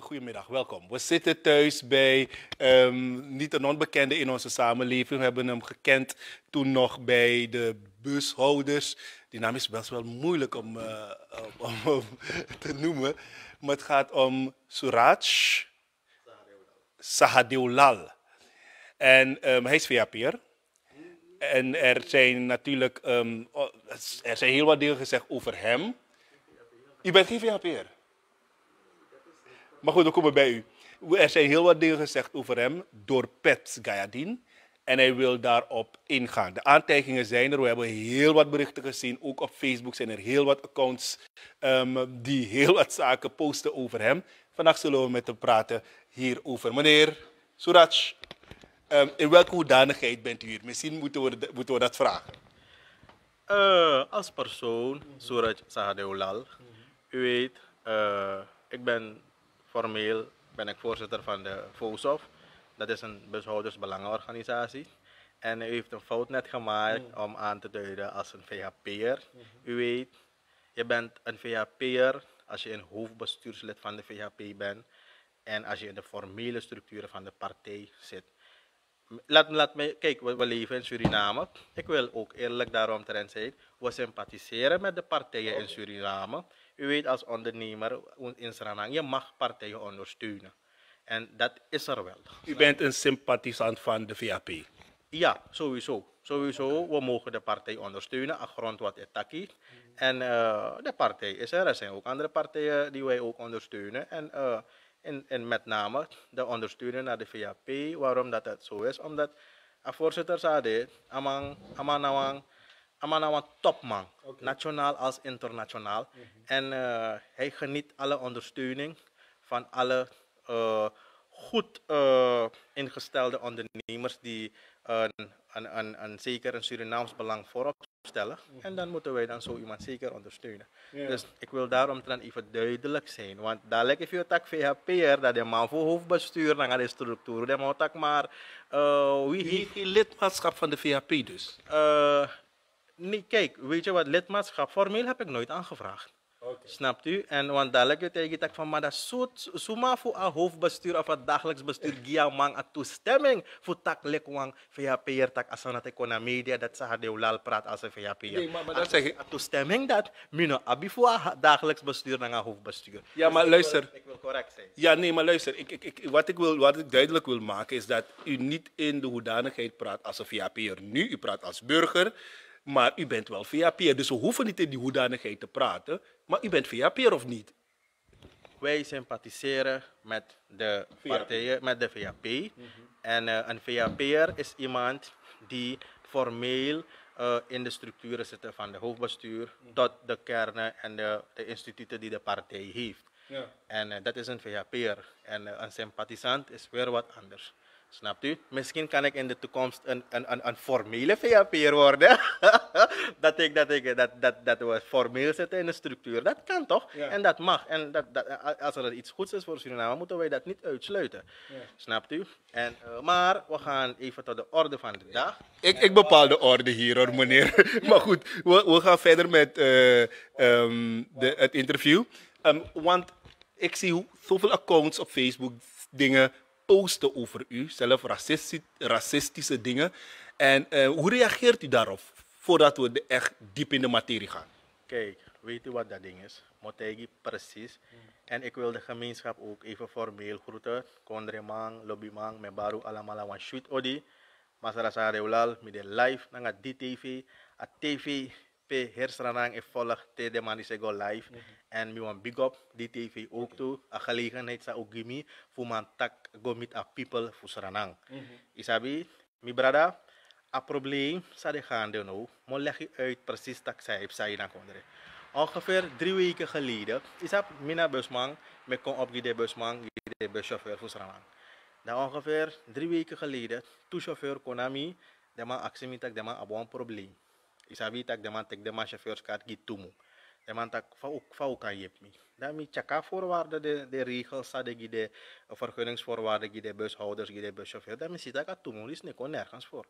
goedemiddag, welkom. We zitten thuis bij ehm, niet een onbekende in onze samenleving. We hebben hem gekend toen nog bij de bushouders. Die naam is best wel moeilijk om, eh, te noemen. Maar het gaat om Suraj Sahadeulal. En ehm, hij is VHP'er. En er zijn natuurlijk ehm, er zijn heel wat dingen gezegd over hem. Je bent geen VHP'er? Maar goed, dan komen bij u. Er zijn heel wat dingen gezegd over hem door Pet Gayadin. En hij wil daarop ingaan. De aantijgingen zijn er. We hebben heel wat berichten gezien. Ook op Facebook zijn er heel wat accounts ehm, die heel wat zaken posten over hem. Vandaag zullen we met hem praten hierover. Meneer Suraj, ehm, in welke hoedanigheid bent u hier? Misschien moeten we, moeten we dat vragen. Eh, als persoon, Suraj Sahadeolal, u weet, eh, ik ben Formeel ben ik voorzitter van de FOSOF, Dat is een belangenorganisatie. En u heeft een fout net gemaakt mm. om aan te duiden als een VHP'er. Mm-hmm. U weet, je bent een VHP'er als je een hoofdbestuurslid van de VHP bent. En als je in de formele structuren van de partij zit. Laat, laat me, kijk, we, leven in Suriname. Ik wil ook eerlijk daarom zijn. We sympathiseren met de partijen in Suriname. U weet als ondernemer in Suriname, je mag partijen ondersteunen. En dat is er wel. U bent een sympathisant van de VAP? Ja, sowieso. Sowieso, we mogen de partij ondersteunen, aan grond wat het takkie. En eh, de partij is er. Er zijn ook andere partijen die wij ook ondersteunen. En, en eh, met name de ondersteuning naar de VAP. Waarom dat het zo is? Omdat, eh, voorzitter, Sade, Amang, Amanawang, nou een topman, nationaal als internationaal. Mhm. En eh, hij geniet alle ondersteuning van alle eh, goed eh, ingestelde ondernemers die een, een, een, zeker een Surinaams belang voorop stellen. Mhm. En dan moeten wij dan zo iemand zeker ondersteunen. Dus ik wil daarom dan even duidelijk zijn. Want dadelijk if je tak VHPR, dat je man voor hoofdbestuur, dan gaat de structuur, dan moet tak maar... wie lidmaatschap van de VHP dus? Nee, kijk, weet je wat, lidmaatschap formeel heb ik nooit aangevraagd. Snapt u? En want dadelijk tegen ik van, maar dat soort maar voor een hoofdbestuur of het dagelijks bestuur, gia mang een toestemming voor tak lekwang VHP'er tak asana te media dat ze hadden lal praat als een VHP'er. Nee, maar, dat zeg ik. toestemming dat mino abi dagelijks bestuur naar een hoofdbestuur. Ja, dus maar luister. ik wil correct zijn. Ja, nee, maar luister. Ik, ik, ik, wat, ik wil, wat ik duidelijk wil maken is dat u niet in de hoedanigheid praat als een VHP'er nu. U praat als burger maar u bent wel VAP'er. Dus we hoeven niet in die hoedanigheid te praten, maar u bent VAP'er of niet? Wij sympathiseren met de partijen, met de VAP. Mhm. En eh, een VAP'er is iemand die formeel eh, in de structuren zit van de hoofdbestuur mhm. tot de kernen en de, de instituten die de partij heeft. Ja. En eh, dat is een VHP'er. En een sympathisant is weer wat anders. Snapt u? Misschien kan ik in de toekomst een, een, een, een formele VAP'er worden. dat, ik, dat, ik, dat, dat, dat we formeel zitten in de structuur. Dat kan toch? En dat mag. En dat, als er iets goeds is voor Suriname, moeten wij dat niet uitsluiten. Snapt u? En, eh, maar we gaan even tot de orde van de dag. Ik, ik bepaal de orde hier hoor, meneer. maar goed, we, we gaan verder met eh, ehm, de, het interview. Ehm, want ik zie zoveel accounts op Facebook dingen posten over u, zelf racistische dingen. En eh, hoe reageert u daarop voordat we echt diep in de materie gaan? Kijk, weet u wat dat ding is? Motegi, precies. Mm. En ik wil de gemeenschap ook even formeel groeten. Kondremang, Lobimang, Mebaru, Alamala, Wan Shoot Odi. Masarasa Reulal, met de live, naar DTV, TV, P Hersranang en volg TD de Manisego live. Mm -hmm. En mi big up die TV ook okay. toe. A gelegenheid sa ogimi fu man tak go meet a people fu Sranang. Mm -hmm. Isabi, mi brada, a probleem sa de gaande nou, mo leg je uit precies tak sa heb sa na kondre. Ongeveer drie weken geleden is ik mina busman, me kon op de busman, de buschauffeur fu Sranang. Dan ongeveer drie weken geleden, toe chauffeur Konami, de man actie met de man een probleem. isabitak demantak demasha fioskat tak Demantak fauk vouw kan je me. Daarmee tjaka voorwaarden de, de regels, de, de vergunningsvoorwaarden, de bushouders, de buschauffeur. Daarmee zit ik aan toemoe, ne niks nergens for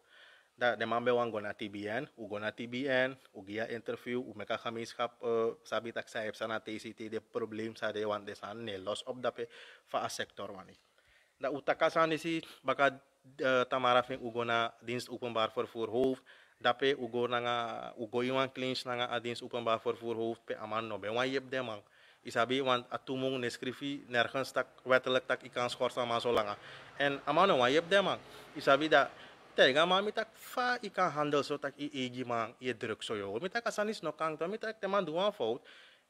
Da, de man wan wango na TBN, u go na TBN, u gia interview, u meka gemeenschap, uh, sabi tak saib sana TCT, de problem sa de wan de san ne los op dape fa a sector wani. Da utakasan isi baka uh, tamara fin ugona dienst openbaar vervoer hoofd, dat u go nanga u go iwan clinch nanga adins openbaar vervoer hoofd pe amano no ben wan yep de man isabi want atumung ne nergens tak wettelijk tak kan schorsa man zo lang. en amano no wan yep de man isabi dat tega man tak fa ikan handel so tak i egi man i druk so yo mitak asanis no kang to te man duan fout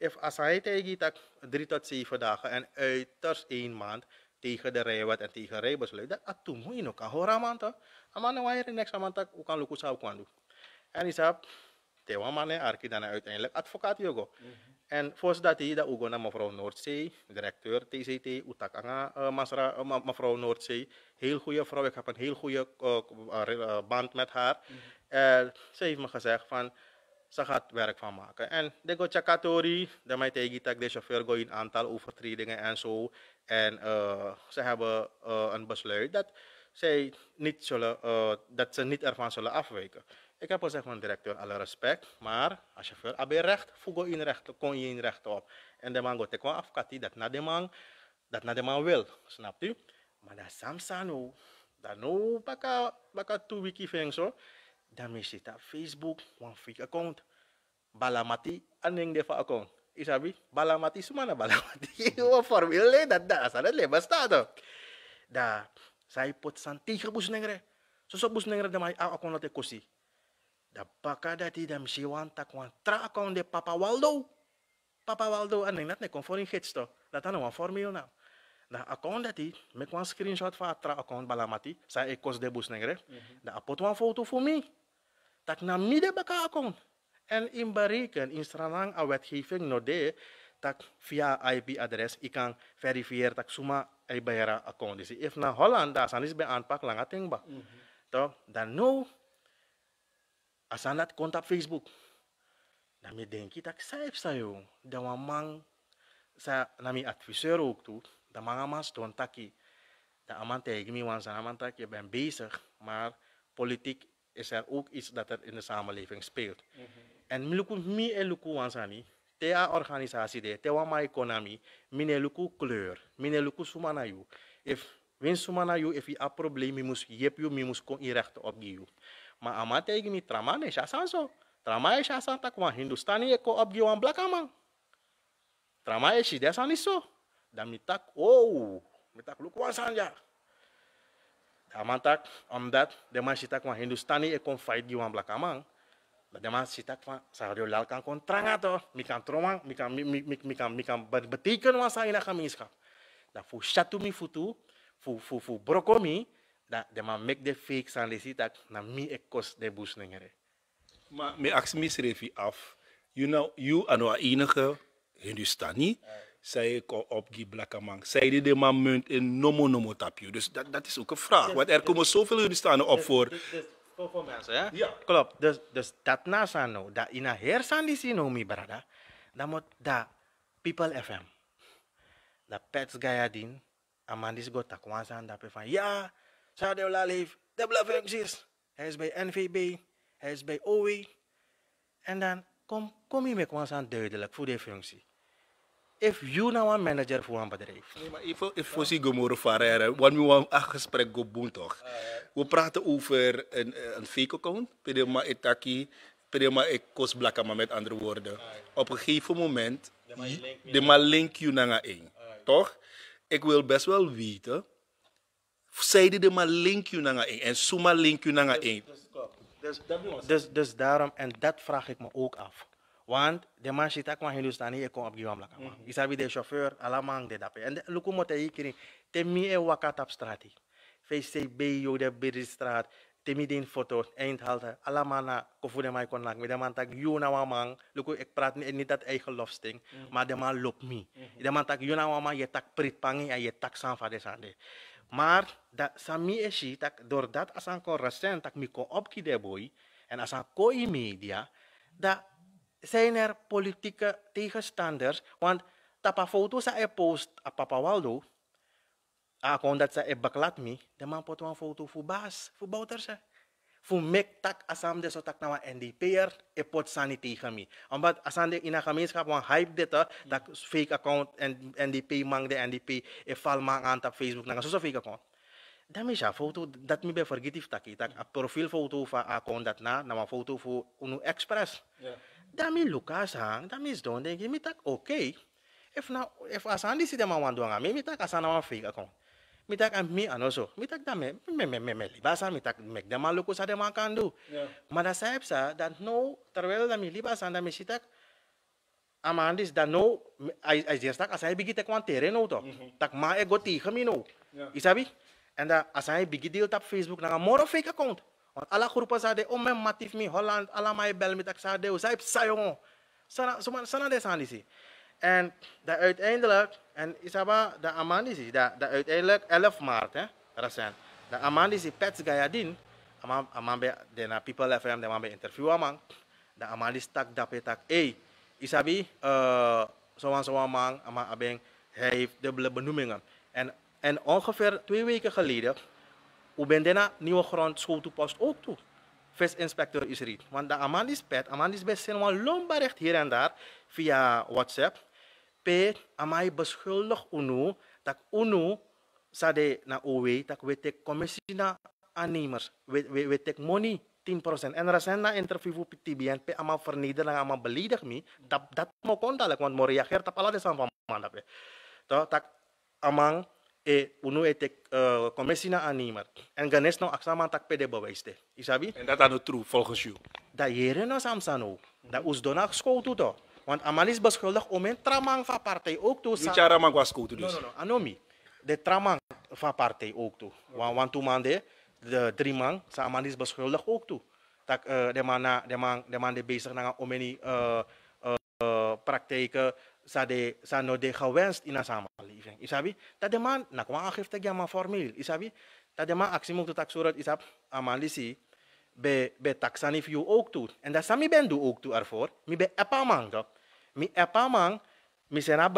if asai tegi tak 3 tot 7 dagen en uiters 1 maand tegen de rijwet en tegen rijbesluit dat atumung ino kan horaman to aman no wan next aman tak ukan lukusa ukan doen en isap, tewa mane arki dan uiteindelijk advocaat yogo. Mhm. En voordat hij dat ugo naar mevrouw Noordzee, directeur TCT, Utakanga, eh, eh, mevrouw Noordzee. Heel goede vrouw, ik heb een heel goede uh, eh, band met haar. Mm En ze heeft me gezegd van, ze gaat werk van maken. En de gochakatori, de mij tegen de chauffeur go in aantal overtredingen en zo. En ze hebben een besluit dat, zij niet zullen, dat ze niet ervan zullen afwijken. Ik heb gezegd, mijn directeur, alle respect, maar als je veel AB recht, voeg in recht, kon je in recht op. En de man gaat gewoon afkatten, dat na de man, dat na de man wil, snapt u? Maar dat samsano, dat nou, baka, baka twee wiki things zo, Dan mis je dat Facebook, one fake account. Balamati, aning deva account. Isabi, balamati sumana balamati. Wat formeel le, dat dat, als dat le, bestaat Da, zij pot san tegen boesnengre. Zo zo boesnengre, dan maar ah, account dat ik da ti dam shiwanta kwan tra kon de papa waldo papa waldo en nat ne kon hits in to dat dan na formil na da akon da ti me kwan screenshot fa tra balamati sa e kos de bus nengre mhm. da apot wan foto fumi, mi tak na mi de baka akon en in bereken awet hifeng no de tak via IP address ikan verifier tak suma e bayara di disi if na Holland da sanis be aanpak langating ba mhm. toh dan no aan dat kontak Facebook. Dan me denk ik dat ik sa yo. Dan man, sa, mijn adviseur ook toe, dan man man stond taki. Dan tegen me wan zijn, aman ben je bent bezig, maar politiek is er ook iets dat er in de samenleving speelt. Mhm. En miluku mi en luku wansani, te organisatie de, te wa ma economie, mine luku kleur, mine luku sumana you. If win sumana you, if je a probleem, mi mus yep you, mi mus kon op you. ma amate igi mi tramane shasanso tramae shasanta kuma hindustani eko abgi wan blakamang tramae shi desaniso dan mitak oh mitak lukuan sanja amantak amdat dema sitak wan hindustani eko fight gi wan blakamang Dema sitak van sario lalkan kontranga to mikan tromang mikan mikan mikan betiken wan sa ina kamiskap. Da fu shatu mi futu fu fu fu brokomi da de man mek de fake san de sitak na mi e kos de bus nengere. Maar me ax misrefi af. You know, you ano a enige Hindustani. Uh. Eh. Zij kon op die blakkamang. Zij de man munt in nomo nomo tapio. Dus dat, dat is ook een vraag. Dus, want er komen zoveel Hindustanen op dus, dus, dus, voor. voor mensen, hè? Ja. Klopt. Dus, dus dat nasa nou, dat in een hersan die zien, nou, homie, brada. Dan moet dat People FM. Dat pets Gayadin, din. Amandis go takwans aan dat van ja. Sadio Lal heeft dubbele functies. Hij is bij NVB, hij is bij OE. En dan kom, kom je met ons aan duidelijk voor die functie. If you nou een manager voor een bedrijf. Nee, maar even, even voor Sigomoro Ferreira, want we hebben een gesprek geboen toch. Ah, we praten over een, eh, een fake account, Pirima ik kost Ekos maar met andere woorden. Ah, op een gegeven moment, de ma link je naar ah, toch? Ik wil best wel weten Zeiden de maar link u naar een eh, en suma link u naar een. Eh. Dus, dus, dus daarom, en dat vraag ik me ook af. Want de man zit ook maar Hindustani, ik kom op Guam Lakama. Mm -hmm. Ik bij de chauffeur, alamang de dape. En luku moet hij keren, temi e wakat op straat. VCB, de Bidristraat, temi den foto, eindhalte, alamana, kofude mij kon lang. de man tak, you na wamang, luku ik praat niet, niet dat eigen lofsting, mhm. maar de man loopt me. Mhm. De man tak, you na wamang, je tak prit pangi en je tak san sande. Maar dat sami esi tak doordat als een recent tak miko opkide boy en als een koi media dat zijn er politieke tegenstanders want tapa foto sa e post a papa Waldo a kon dat sa e baklat mi de man pot wan foto fu baas van se voor mij tak asam de sotak na een NDP'er, ik pot sani tegen mij. Omdat asam de in een gemeenschap van hype dit, dat fake account en NDP mang de NDP, e val mang aan op Facebook, na so fake account. Dan is foto, dat be bij vergeet taki, dat profiel profielfoto van account dat na, na foto voor een express. Dan is Lucas hang, dan is don, denk ik, oké. Okay. If na, if asandi die zit maar aan doen, dan is dat fake account mi tak a mi anoso. Mi tak da me, me, me, me, me libasa, mi tak mek de man lukus ade do. Yeah. Maar dat zei ze, dat nou, terwijl dat mi libasa, dat mi si tak, amandis, dat nou, als je stak, als hij begint te nou toch. Mhm. Tak ma e go tegen mi nou. Isabi? En dat als hij begint tap Facebook, na een moro fake account. Want alle groepen zeiden, oh me matif mi Holland, alle mij bel mi tak zeiden, zij zei jongen. Sana, sana de sanisi. En dat uiteindelijk, en Isaba, de Amandisi, dat dat uiteindelijk 11 maart, hè, recent. De Amandisi pets gayadin. Amam, amam be, de na People FM, de amam interview amang. De Amandis tak dape tak, hey, Isabi, uh, eh, zoan zo mang, amam abeng, hij heeft dubbele benoemingen. En, en ongeveer twee weken geleden, u je daarna nieuwe grond school toepast ook toe. Visinspecteur is riet, Want de Amandis pet, Amandis best zijn wel lombarecht hier en daar, via WhatsApp, pe amai beschuldig UNO dat UNO sade na OW tak wetek komisi na wetek money 10%. En recent interview op TBN, pe ama vernederen, ama beledig mi dat, dat mo kontalek, want mo reageer tap alade san van man Pe. To, tak amang e unu etek uh, eh, commissie na animer. En ganes no aksaman tak de bewijs de. Isabi? En dat aan het nou true volgens jou? Dat jere no samsano. Dat us donak school toe to. Want Amalis beschuldigd om een tramang van partij ook toe. Die tramang was goed dus? No, no, no. Anomi. De tramang van partij ook toe. Want, want toen man de, de drie man, sa Amalis beschuldigd ook toe. Dat uh, de man de man, de man de bezig na om een uh, uh, praktijken sa de sa no de gewenst in een samenleving. Isabi, dat de man, na kwam aangifte, ja maar formeel. Isabi, dat de man actie moet tak surat, isab, Amalisi, be be taxani fiu oktu ook doet. En dat sami ben doe ook toe ervoor. Mi be apa mang, toch? Mi apa mang mi zijn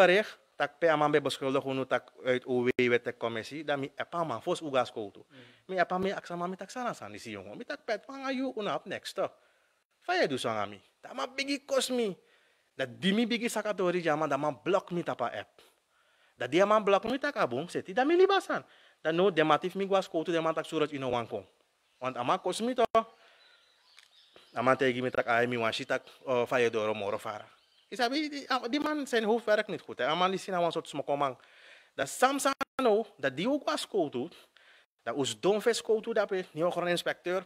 tak pe aman be beschuldigd hunu tak uit OW wet de commissie, mi apa mang fos ugas koutu. Hmm. Mi apa mi aksama mi taxana san si yong Mi tak pet mang ayu una up next to, Faya du sang ami. Dat ma bigi kos mi. dimi bigi sakatori jama, da ma blok mi tapa app. da dia ma blok mi tak abong, seti da mi libasan. da no dematif mi guas koutu, dat ma tak surat ino wankong. Want ama kosmito. Ama tegi me tak ai mi wansitak uh, eh, fayedoro moro fara. Isabi di, die, man sen hoofd werk nit goed. Hè. Een man is een soort smokkomang. Dat Samsano, dat die doet, dat us domfest koud doet, dat we niet een inspecteur,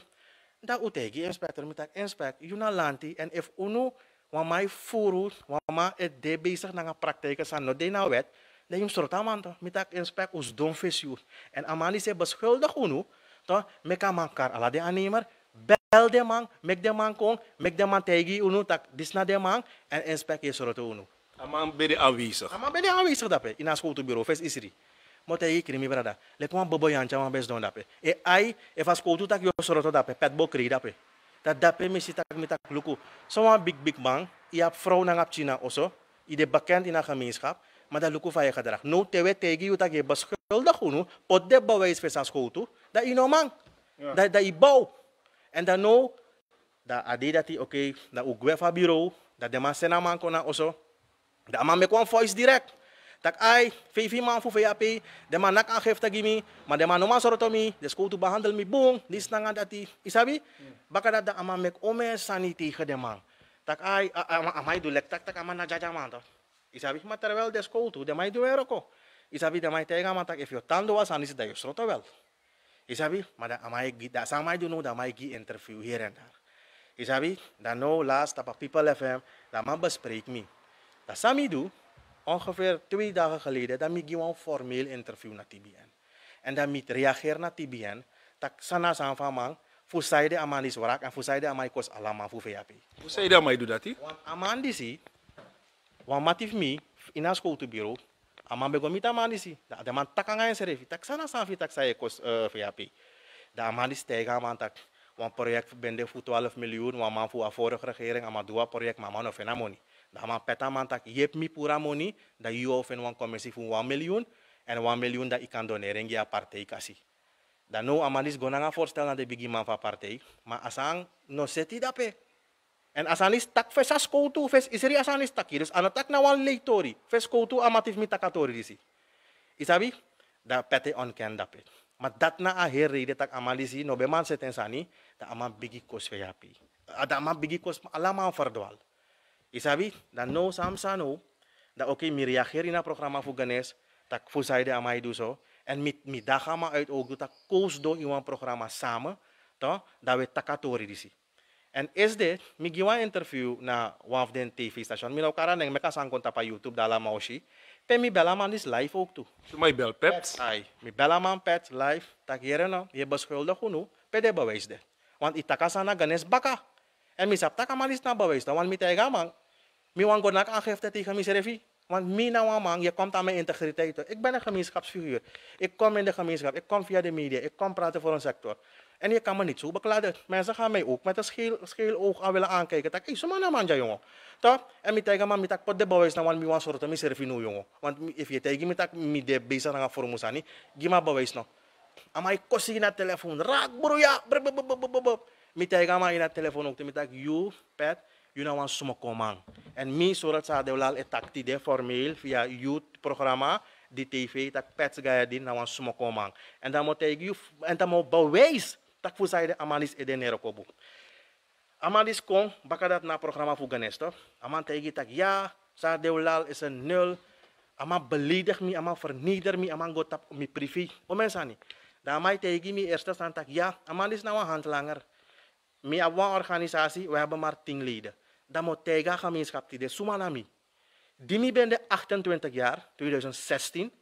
dat u tegen inspecteur moet ik inspect, juna lanti, en if uno, wamai furu, wama het de bezig naar praktijken, san no de na wet, dan je soort man toch, inspect ons domfest En Amali zei, beschuldig unu to meka mangkar ala de animer bel de mang mek de mang kong mek de mang tegi unu tak disna de mang en inspect je soro unu amang bede aanwezig amang bede aanwezig dape in as bureau fes isri Mo tegi krimi brada le kwa bobo yancha mang bes don dape e ai e fas koutu tak yo soro to dape pet bo kri dape ta dape misi tak mitak luku so big big bang iap vrouw nang op China oso ide bekend ina haar gemeenschap Mada luku faya kadara no tewe tegi uta ge bas kol da khunu odde de bawe is fesas khutu da ino mang ya. da da ibau and da no da adidati okay da fa biro da sena man kona oso da me kon voice direct tak ai fi ma fu api de ma nak aangifte gimi ma de man noma mi de skutu ba handle mi bung dis nangan dati isabi hmm. baka da da ama mek ome saniti khademang tak ai amai dulek. tak tak ama na jaja to Isabi matar vel de escoltu de eroko. duero ko. Isabi de mai tega mata ke wasanis tando wa sanis da yosro Isabi mada amai gi da sama du no da mai gi interview here and there. Isabi da no last tapa people FM da mabas break me. Da sami du ongeveer 2 dagen geleden dat mi gewoon formeel interview na TBN. En dat mi reageer na TBN tak sana sang famang fusaide amandis warak en fusaide amai kos alama fu VIP. Fusaide amai du dati? Amandis sih wan matif mi in school to bureau ama bego mita manisi da de man takanga en serefi tak sana san fi tak sai kos uh, eh, VAP da man tega man tak wan project bende fu 12 miljoen wan man fu a vorige regering ama project mama no fena moni da man peta man tak yep mi pura moni da you of en wan commissie fu 1 miljoen en 1 miljoen da ikan donering ya partei kasi da no ama gonan gonanga forstel na de bigi man fa partei ma asang no seti dape En as tak fes as koutu, fes iseri as tak taki. ana tak na wan leitori. Fes koutu amatif mi takatori disi. Isabi? Da pete on ken dapit. Ma dat na a heri de tak amalisi no beman seten sani. Da ama bigi kos fe yapi. ada ama bigi kos alama fardwal. Isabi? Da no sam sano. Da oke okay, mi reageri na programa fuganes Tak fusai de amai duso. En mit mi dahama ait ogu Tak kos do iwan programa sama To, da we takatori disi. is SD, mi giwa interview na one of the TV station. Mi naukara neng meka sangkon tapa YouTube dala maoshi. si. mi belaman is live ook tu. So my bel Ai, mi belaman pet live. Tak yere no, je beschuldig hunu, pede bewijs de. Want na ganes baka. En mi sapta kamalis na bewijs de. Want mi tega mang, mi wan gonak aangifte tegen mi serefi. Want mi na wan man, je komt aan mijn integriteit. Ik ben een gemeenschapsfiguur. Ik kom in de gemeenschap, ik kom via de media, ik kom praten voor een sector. En je kan me niet zo bekladden. Mensen gaan mij ook met een scheel, scheel oog aan willen aankijken. Dat is een nou, man, ja, jongen. Toch? En ik tegen man, ik pot de bewijs naar nou, want ik wil soorten mijn nou, jongen. Want als je tegen me dat ik de bezig naar voor moet zijn, geef me bewijs nog. Maar ik kost je naar telefoon. Raak, bro, ja. Ik tegen me in de telefoon ook. Ik zeg, you, pet, you know want some komen. En mij soort ze hadden wel een tactiek formeel via youth programma die tv dat pet ga je din naar want some komen. En dan moet ik je en dan moet bewijs tak voor sayde amalis e denero kobu amalis kon bakadat na programma fu ganesto aman tegi tak sa deulal is een nul ama beledig mi ama vernieder mi ama gotap mi privé o mensani da mai tegi mi eerste staan tak ja amalis nou een handlanger mi awa organisatie we hebben maar 10 leden Da moet tega gemeenschap die de sumanami Dimi ben de 28 jaar 2016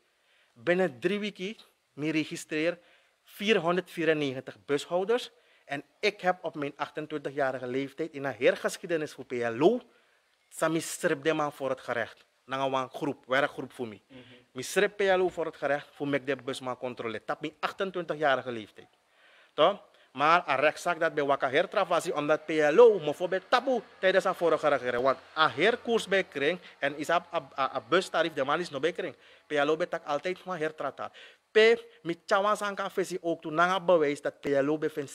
binnen drie weken mi registreer 494 bushouders. En ik heb op mijn 28-jarige leeftijd in een hergeschiedenis voor PLO, Sami Stripdeman voor het gerecht. Nangawan groep, werkgroep voor mij. Mm -hmm. PLO voor het gerecht, voor mij de busman controleren. Dat mijn 28-jarige leeftijd. Toch? Maar een rechtszaak dat bij Waka Hertraf was, omdat PLO voorbij taboe tijdens een vorige regering. Want een herkoers bij kring en is een bustarief, de man is nog bij kring. PLO betak altijd maar hertrataal. P, Michawan Sanka Visie ook toen nanga bewijs dat PLO bevindt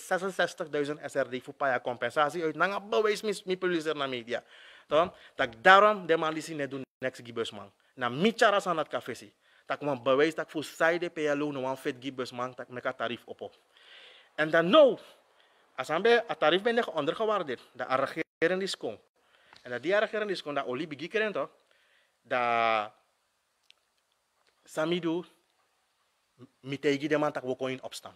66.000 SRD voor paya compensatie uit nanga bewijs mis mi publiceer na media. Dan dat daarom de man die doen next gibusman. Na Michara aan dat kafesi. Dat man bewijs dat voor de PLO no wan fit gibusman dat meka tarief op. En dan nou als aan bij het tarief ben je ondergewaardeerd. De regering is kom. En dat die regering is kom dat olie begikeren toch. Dat Samidu mitegi deman wo koin opstan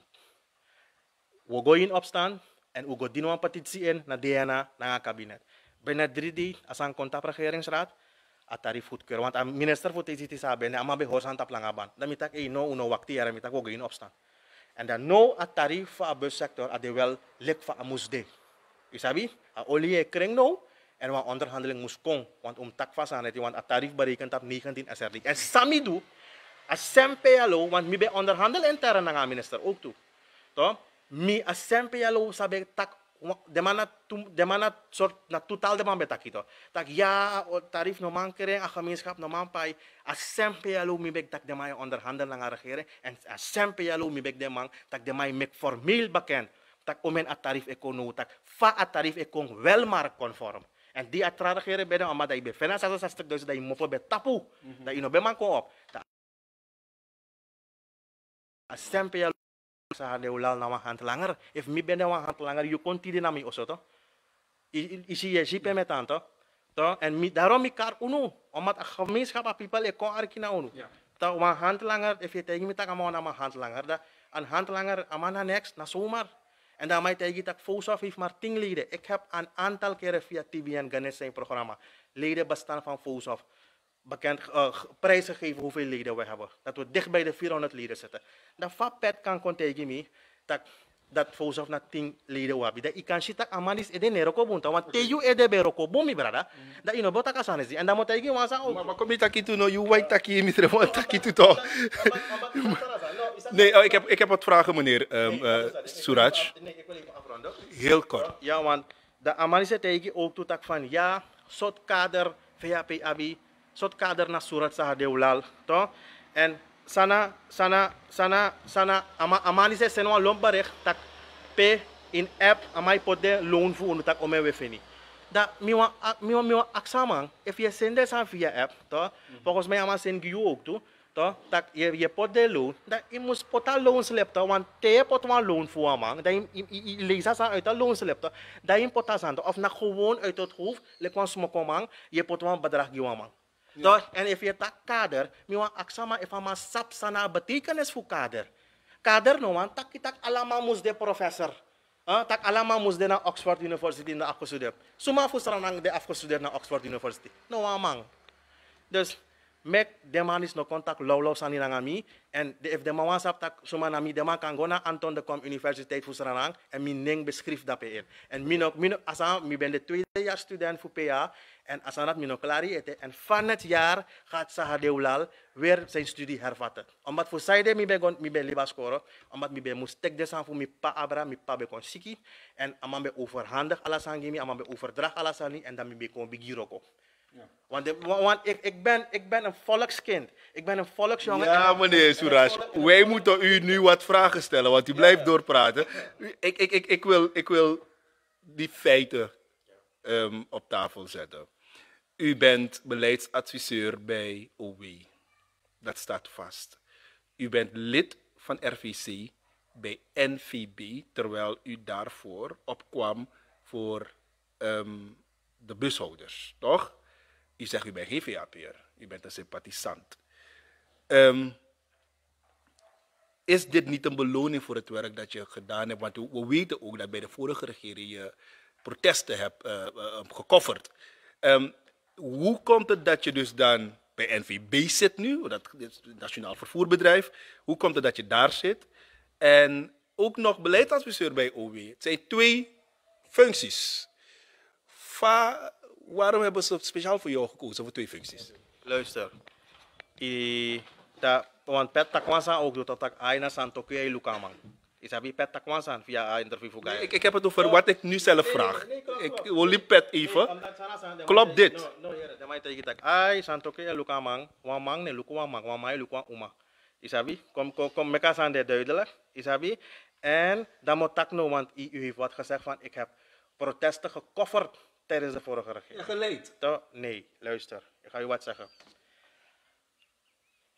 wo goin opstan en ugo dino een petitie in na DNA na nga kabinet bena dridi asang konta regeringsraad atari goedkeur want a minister voor tezi ti sabe ne amabe hosan tap langaban dan mitak e no uno wakti ara mitak wo goin opstan And no atari fa a sector ade wel lek fa a musde sabi a olie kering no en wa onderhandeling muskong, want um tak vast aan want a tarief berekent tap 19 SRD en samidu Als Sempelo, want mi bij onderhandel en terra na minister ook toe. To? Mi als Sempelo tak demana demana de mana soort na totaal de man betakito. Tak ja tarief no man kering a gemeenschap no man pai. mi bek tak de mai onderhandel na regering en als Sempelo mi bek de tak de mai mek formeel bekend. Tak omen a tarief ekono nou, tak fa a tarief ekon wel maar conform. En di atrarigeren bij de nou, omdat je bij Venas als een stuk dus dat je moet bij tapu. Mhm. Dat je nog bij man op. sempre jag ya sa hade ulal na wahan telanger if mi bende wahan telanger you konti di nami osoto i i si je jipe to And mi daro mi kar unu omat a kapa people e ar kina unu ya. ta wahan telanger if you tegen mi tak amon na han da an han telanger amana next na sumar en dan mij tegen if Martin heeft maar tien leden. Ik heb een aantal keren via TBN ganesa in programa. lide bastan fan fosa bekend, eh, prijzen geven hoeveel leden we hebben. Dat we dicht bij de 400 leden zitten. Dan pet kan me dat dat volgens of na 10 leden wabi. Dat ik kan dat amanis ede in de bunta. Want te you ede be roko brada. Dat te bota En dan moet ik je wasa ook. Maar kom je taki tu no, you white taki mitre mo taki tu Nee, oh, ik, heb, ik heb wat vragen meneer um, uh, Suraj. Heel kort. Ja, want de amanis tegen ook toe tak van ja, soort kader, VHP abi. Sot kader na surat sa To en sana sana sana sana ama amani se senwa lombareg tak p in app amai pode loan fu unu tak ome wefeni. Da miwa miwa miwa aksamang if ye sende sa via app to mm me ama sen giu ook to tak ye ye pode loan da imus pota loan slip to want te pot wan loan fu amang da i i leza sa uit loan slip to da im pota san of na gewoon uit het hoofd lekwan smokomang je pot wan bedrag giu amang. Toch? En if je tak kader, mi wan aksama if ama sap sana betekenis voor kader. Kader no wan tak kita alama de professor. Uh, tak alama de na Oxford University na ako Suma fustranang de afko na Oxford University. No wan mang. Dus Mek de man is no contact low low sani nangami. En de, if de man wants tak suma nami de man kan gona Anton de Kom Universiteit voor Suriname en min neng beskrif dat pe in. En mi ook min ook asan mi ben de tweede jaar student voor PA en asan dat min ook klaar ete en van het jaar gaat Saha Deulal weer zijn studie hervatten. Omdat voor saide mi ben mi ben liba scoren, omdat mi ben moest tek desan voor mi pa abra mi pa be kon siki en amambe be overhandig alasangimi amambe be overdrag alasani en dan mi be kon bigiroko. Ja. Want, want ik, ik, ben, ik ben een volkskind. Ik ben een volksjongen. Ja, meneer Soeras, Wij moeten u nu wat vragen stellen, want u blijft doorpraten. Ik, ik, ik, ik, wil, ik wil die feiten ehm, op tafel zetten. U bent beleidsadviseur bij OW. Dat staat vast. U bent lid van RVC bij NVB, terwijl u daarvoor opkwam voor ehm, de bushouders, toch? Je zegt, u bent geen VAP'er. U bent een sympathisant. Ehm, is dit niet een beloning voor het werk dat je gedaan hebt? Want we weten ook dat bij de vorige regering je protesten hebt uh, gekofferd. Ehm, hoe komt het dat je dus dan bij NVB zit nu, dat is het Nationaal Vervoerbedrijf. Hoe komt het dat je daar zit? En ook nog beleidsadviseur bij OW. Het zijn twee functies. Va waarom hebben ze speciaal voor jou gekozen voor twee functies? Luister, I, want pet takwansan ook doet dat aina san tokuya lukaman. Is pet takwansan via interview voor nee, ik, ik heb het over wat ik nu zelf vraag. Ik wil liep pet even. Klopt dit? Ai san tokuya lukaman, wamang ne lukuwa mang, wamai lukwa uma. Isabi, kom, kom, kom, meka zijn de duidelijk. Isabi, en dan moet tak nou, want u heeft wat gezegd van ik heb protesten gekofferd tijdens de vorige regering. Geleid? Nee, luister. Ik ga je wat zeggen.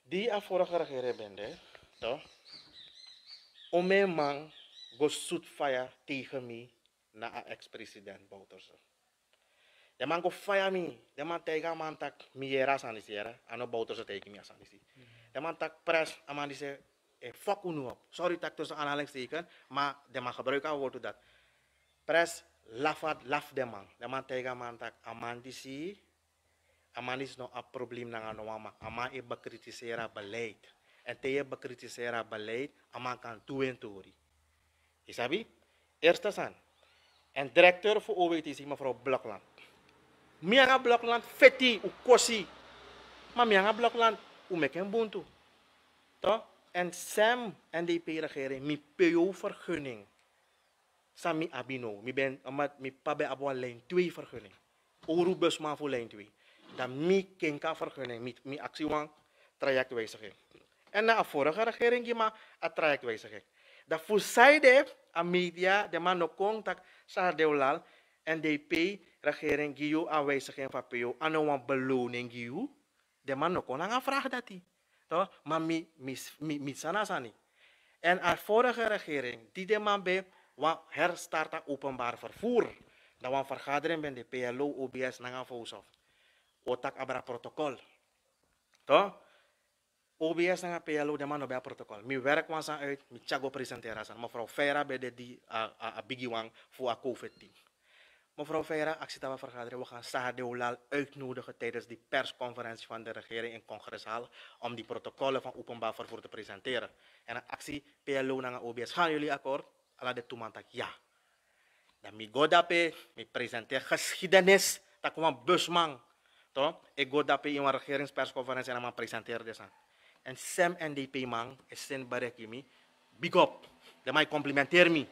Die vorige regering bende, toch? Om mijn man gozoet fire tegen mij na ex-president Bouterse. De man go fire mi, de man tegen man tak miera sanisi era, ano Bouterse tegen mij sanisi. De man tak pres, man die eh, fuck nu op. Sorry tak tussen aanhalingstekens, maar de man gebruikt aan woord dat. Pres, lafat laf de man. tega man aman di si aman is no a probleem na no mama Ama e bekritisera beleid en te e bekritisera beleid ama kan tuentori isabi eerste san en directeur voor OWTC mevrouw Blokland mianga Blokland feti u kosi maar mianga Blokland u meken buntu to en Sam en DP regering mi PO vergunning Sammi abino, mi ben amat mi pabe abo lijn 2 vergunning. Oru bus maar voor lijn 2. Dan mi kenka vergunning, mi, mi traject trajectwijziging. En na de vorige regering gima a trajectwijziging. Dat voor zijde a media de man op nou contact sa deulal NDP regering gio a wijzigen van PO. Ano wan beloning gio. De man no kon a vraag dat Toch? Maar mi, mi, mi, mi sana En a vorige regering, die de man be wan herstarten openbaar vervoer. Dat wan vergadering met de PLO, OBS, nangan fousaf. Otak abra protocol. To? OBS nangan PLO, de man obea protocol. Mi werk wan san uit, mi chago presentera san. Mevrouw Feira bij de a, a, a, a wang voor a covid 19 Mevrouw Vera, actietava vergadering, we gaan Sahadeolal uitnodigen tijdens die persconferentie van de regering in Congreshaal om die protocollen van openbaar vervoer te presenteren. En een actie PLO naar OBS. Gaan jullie akkoord? ala de tumantak ya. Dan mi godape, mi presenteer geschiedenis, tak kwam busman. To? Ik e godape in een regeringspersconferentie en dan presenteer desan. En sem NDP mang, esen sin barek mi, big up. De mij complimenteer mi.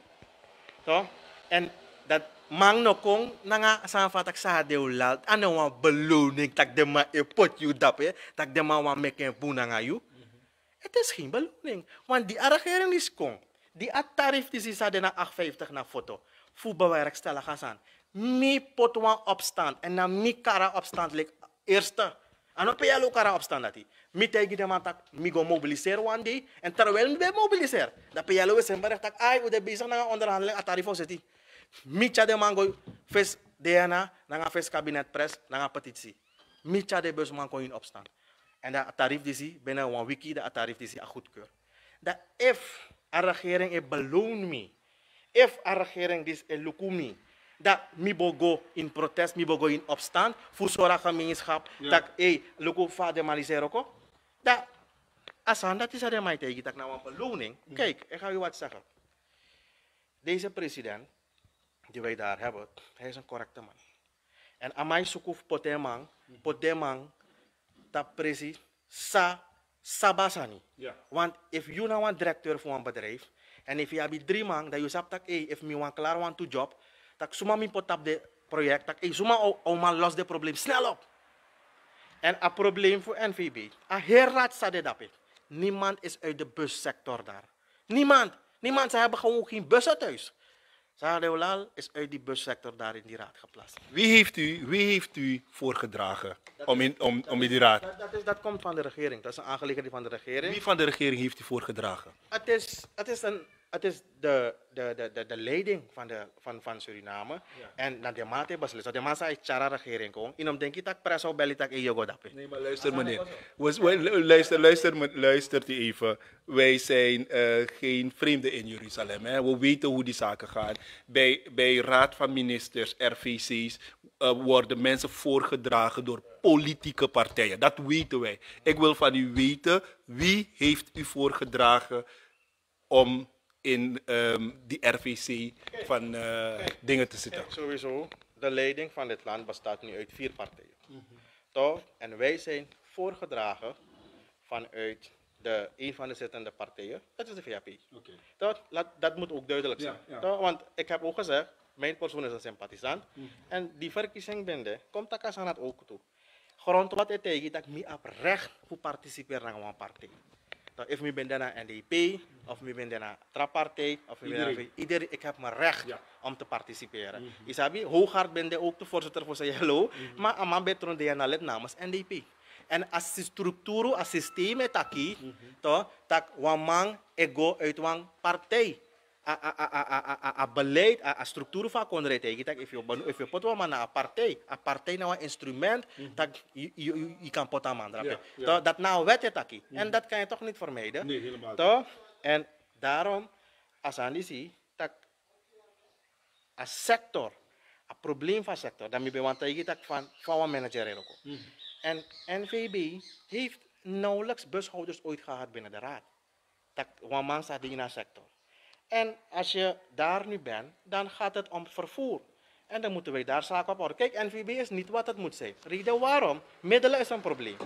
To? En dat mang no kong nanga sa fatak sa ulal ano wa beloning tak dema epot you dap eh tak dema wa meken puna ngayu mm e -hmm. it is geen beloning want di arah kering kong Di atarif ze sisa dena 850 na foto. Fu bewerkstelligen Mi potwa opstand. En na mi kara opstand lik eerste. Ano peyalo kara opstand dati. Mi tegen de mantak, mi go mobiliseer one day. En terwijl mi be mobiliseer. Da peyalo is een berg tak, ay, ude bezig na onderhandeling atarif of zeti. Mi tja de mango fes DNA, na nga fes kabinet pres, na nga petitie. Mi tja de bus mango in opstand. En dat tarief die ze, binnen een weekie, dat tarief die ze a goedkeur. Dat if a regering e beloon me. If a regering dis e lukumi, dat mi bogo in protest, mi bogo in opstand, voor sora gemeenschap, ja. dat e luku vader malisero Dat, asan, dat is er mij tegen, dat nou een beloning. Mm. Kijk, ik ga u wat zeggen. Deze president, die wij daar hebben, hij is een correcte man. En amai sukuf potemang, potemang, dat precies, sa sabasani. Want if you now want directeur van een bedrijf, en if je hebt drie man, dan je zegt dat, hey, if me want klaar want to job, dat suma mi pot op de project, dat hey, suma oma los de probleem snel op. En een probleem voor NVB, a herraad sade dape. Niemand is uit de bussector daar. Niemand. Niemand, ze hebben gewoon geen bussen thuis. Sahadeolal is uit die bussector daar in die raad geplaatst. Wie heeft u, wie heeft u voorgedragen om in, om, om in die raad? Dat, dat, is, dat komt van de regering. Dat is een aangelegenheid van de regering. Wie van de regering heeft u voorgedragen? Het is, het is een het is de, de, de, de, leiding van, de, van, van Suriname. Ja. En naar de mate beslist. Dat de massa is chara regering kon. In om denk ik dat preso belli tak in Nee, maar luister ah, meneer. Was, luister, luister, luistert u even. Wij zijn eh, geen vreemden in Jeruzalem. Hè. We weten hoe die zaken gaan. Bij, bij raad van ministers, RVC's, eh, worden mensen voorgedragen door politieke partijen. Dat weten wij. Ik wil van u weten, wie heeft u voorgedragen om in um, die RVC van eh, dingen te zitten. sowieso, de leiding van dit land bestaat nu uit vier partijen. Toch? En wij zijn voorgedragen vanuit de, een van de zittende partijen, dat is de VAP. Dat, dat, moet ook duidelijk zijn. Want ik heb ook gezegd, mijn persoon is een sympathisant. Mhm. En die verkiezing binnen komt Takasan ook toe. Grond wat tegen dat ik me oprecht voor participeren aan een partij. Nou, dat of je bent daarna NDP, of je bent daarna trappartij of je iedereen. Bent iedereen. Ik heb mijn recht ja. om te participeren. Mm -hmm. Isabi, Hooghart ben je ook de voorzitter voor Sayelo, mm -hmm. maar Amma bent er lid namens NDP. En als structuur, als systeem, taki, mhm. to, tak wamang ego uit wang partij a, beleid, a, structuur van fa kondre Als je if yo aan if partij potwa mana instrument mhm. dat je kan pota man drapen. Dat nou wet het aki. En mhm. dat kan je toch niet vermijden. Nee, helemaal. Toch? En daarom als aan die dat een sector, een probleem van sector, dan je want je van van manager ook. Mhm. En NVB heeft nauwelijks bushouders ooit gehad binnen de raad. Dat one man staat in een sector. En als je daar nu bent, dan gaat het om vervoer. En dan moeten wij daar zaken op orde. Kijk, NVB is niet wat het moet zijn. Reden waarom? Middelen is een probleem.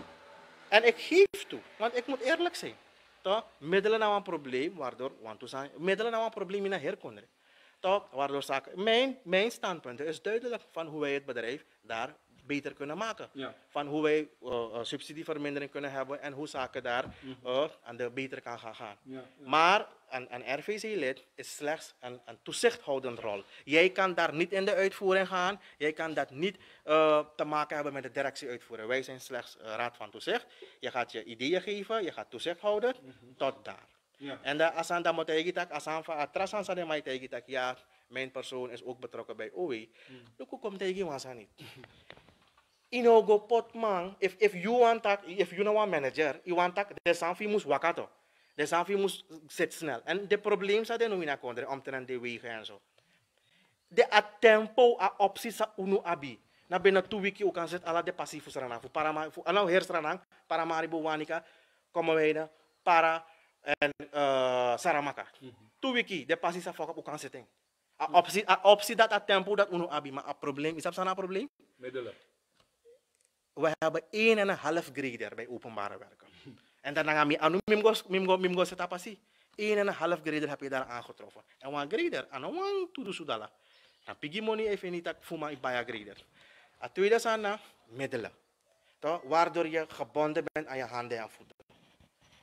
En ik geef toe, want ik moet eerlijk zijn. Toch? Middelen nou een probleem, waardoor, want zijn, middelen nou een probleem in een herkondering. Toch? Waardoor zaken, mijn, mijn standpunt is duidelijk van hoe wij het bedrijf daar beter kunnen maken. Van hoe wij eh, eh, subsidievermindering kunnen hebben en hoe zaken daar mhm. eh, aan de beter kan gaan gaan. Maar een, een RVC-lid is slechts een, een toezichthoudende rol. Jij kan daar niet in de uitvoering gaan. Jij kan dat niet te maken hebben met de directie uitvoeren. Wij zijn slechts raad van toezicht. Je gaat je ideeën geven, je gaat toezicht houden mhm. tot daar. En de asan dan moet eigenlijk asan van aan zijn mij tegen ja, mijn persoon is ook betrokken bij OE. Mm. Dan komt tegen was niet. Inogo Potman, if if you want tak, if you know a manager, you want tak, the something mus wakato, the There's mus set zit snel. the problem sa zat in hoe om tenan de wegen en so De a tempo a opsi sa unu abi. Na bena twee weken ook kan set ala de pasifu sarana. fu para ma fu ala her sarana, para ma ribo wanika, komo wij para en uh, saramaka. Mm -hmm. Twee weken de pasi sa fokap u kan seteng A mm-hmm. opsi, a opsi dat a tempo dat unu abi, ma a problem, isap sana problem? Middelen. we hebben 1,5 grader bij openbare werken. En daarna gaan we aan mimgo mimgo mimgo se tapasi. 1,5 grader heb je daar aangetroffen. En wat grader? Aan een wang to do sudala. Dan pigi money even niet tak fuma ibaya grader. A tweede sana ah, middelen. To, Waardoor je gebonden bent aan je handen en voeten.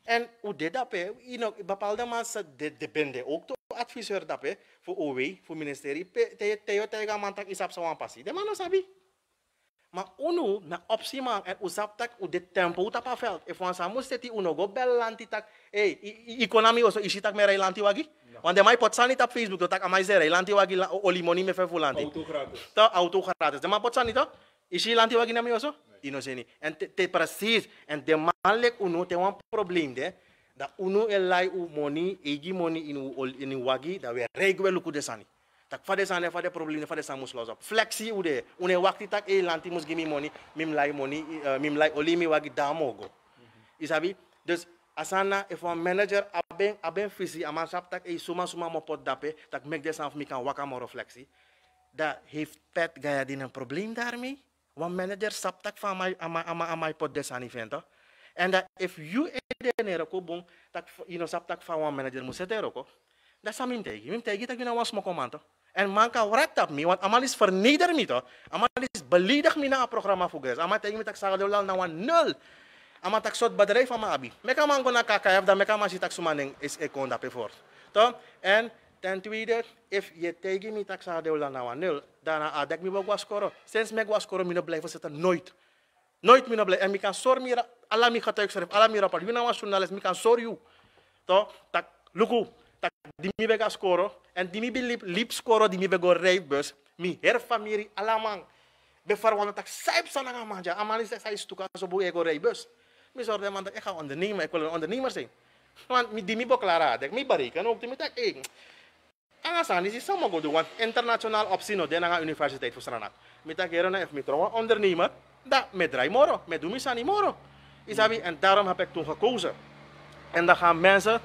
En hoe dit dat in you know, bepaalde mensen de, de ook To adviseur dat voor OW, voor ministerie, te je tegen man tak isap sawan pasi. De man sabi. Maar unu na optimal man en tak u de tempo uta pa felt. E fwan sa uno go bel lanti tak. Hey, economy oso isi tak merai lanti wagi. Wande mai pot sani tap Facebook tak amai zerai lanti wagi o limoni me fefu lanti. Auto gratis. Ta auto gratis. De ma pot sani ta? Isi lanti wagi na mi oso? Ino zeni. En te, te precies en de malek uno te wan problem de. Da unu elai u money, egi moni in u in wagi da we regwe luku de tak fade san de problem fa des mus losa flexi ude une wakti tak e lanti mus gimi money mim lai money eh, mim lai olimi wagi damogo mm isabi dus asana e one manager aben aben fisi aman sap tak e suma suma mo pot dape tak mek des san mi kan waka moro flexi da heeft pet gaya din een probleem daarmee wan manager sap tak fa amai ama amai, amai pot de evento and that uh, if you edenero ko bon tak you know sap tak fa wan manager musetero ko dat is mijn tegen. Mijn tegen dat ik nou was mijn commando. Oh. En man kan wrakt up me, want amal is verneder me toch. Amal is beledigd me na een programma voor gas. Amal tegen me tak sagal na wan nul. Amal tak sot bedrijf van abi. Meka man go na KKF, dan meka man si tak sumaning is ekon dat voor. En ten tweede, if je tegen me tak de dolal na wan nul, dan adek me wel scoren. Sinds me was scoren, me no blijven zitten nooit. Nooit meer blij. En ik kan zorgen meer, Allah mij gaat uitschrijven, Allah mij rapport. Je nou als journalist, ik kan zorgen. Toch? Tak, luku tak dimi bega skoro en dimi bi lip lip skoro dimi bego reibus mi her famiri alamang be farwana tak saip sana nga manja amali sa sa istuka so bu ego reibus mi sorde man manda ik ga ondernemer ik wil een ondernemer zijn want mi dimi bo klara dek mi barikan ook dimi tak ik Angasan is sama godo want international optie no denanga universiteit voor mi mita kero na if mi trouwa ondernemer da me draai moro me dumi sani moro isabi en daarom heb ik toen gekozen en dan gaan mensen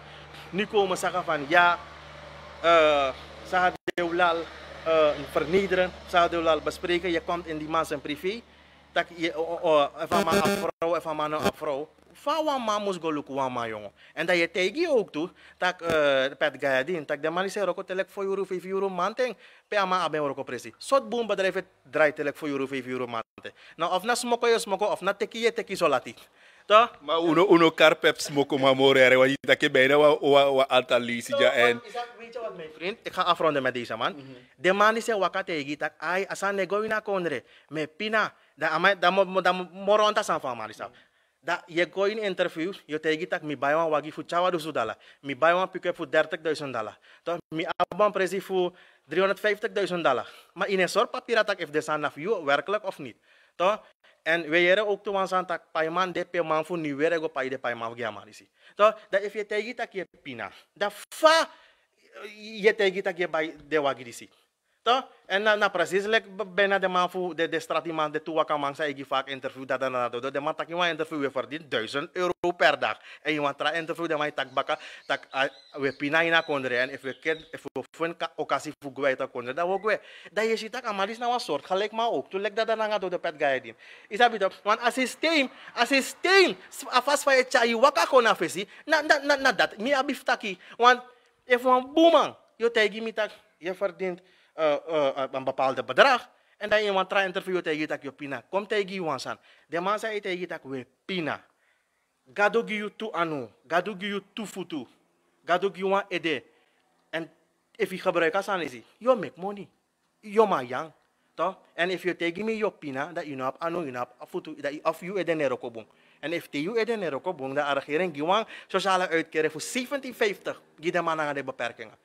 nu komen zeggen van ja, uh, eh, Sahadeulal uh, eh, vernederen, Sahadeulal bespreken. Je komt in die man zijn privé. Dat je van man een vrouw, van man een vrouw. Van wat man moest gaan lukken, jongen. En dat je tegen ook doet, dat eh, pet gaadin, dat de man is er ook telek voor euro, 5 euro maanden. Pia ma aben ook presi. Soort boom bedrijf draait telek voor euro, 5 euro maanden. Nou, of na smoko je smoko, of na teki je teki zolatit. Maar Mas uno, uno carpeps moko smoke om amor er, want je denkt bijna wat aantal lezen ja en. Weet wat mijn vriend? Ik ga afronden met deze man. Mhm. De man is wa tegen dat ai asan nego ina kondre, me pina, da amai da mo da moronta san van man Da je go interview, je tegen dat mi baywan wagi fu chawa dusu dala, mi baywan pick fu 30.000 dala. Toch mi abon presi fu 350.000 dala. Maar in papira tak if dat ik de werkelijk of niet. To. En we jere ook te aan tak paiman de pe man fu ni were go pai de paiman ge si So da if je tegi tak je pina. Da fa je tegi tak je bai de wagirisi. Toch? En na, na precies like, bijna de man voor de, de straat die man de toa kan ik vaak interview dat en dat. De man tak iemand interview verdient 1000 euro per dag. En iemand tra interview de man tak bakken tak we pina in kondre en if we kid if we fun occasie voor gwe ta kondre dat ook we. Dat je ziet dat amalis nou een soort gelijk maar ook. Toen lek dat dan aan de pet je din. Is dat bidop? Want steen, als je steen, afas van je chai waka kona Na na na na dat mi abif taki. Want if een boeman, je tegen mi tak je verdient uh, uh, eh, een eh, eh, bepaald bedrag. En dan iemand tra interview tegen dat je pina. Kom tegen je wansan. De man zei tegen dat we pina. Gadogi you tu anu. toe voet toe. futu. Gadogi je wan ede. En if je gebruikt als aan is, je make money. je ma jang, Toch? En als je tegen me your pina, dat you know anu, you know futu, dat of you ede nero kobong. En if TU ede nero kobong, dan regering giwang sociale uitkering voor 1750. die de man aan de beperkingen.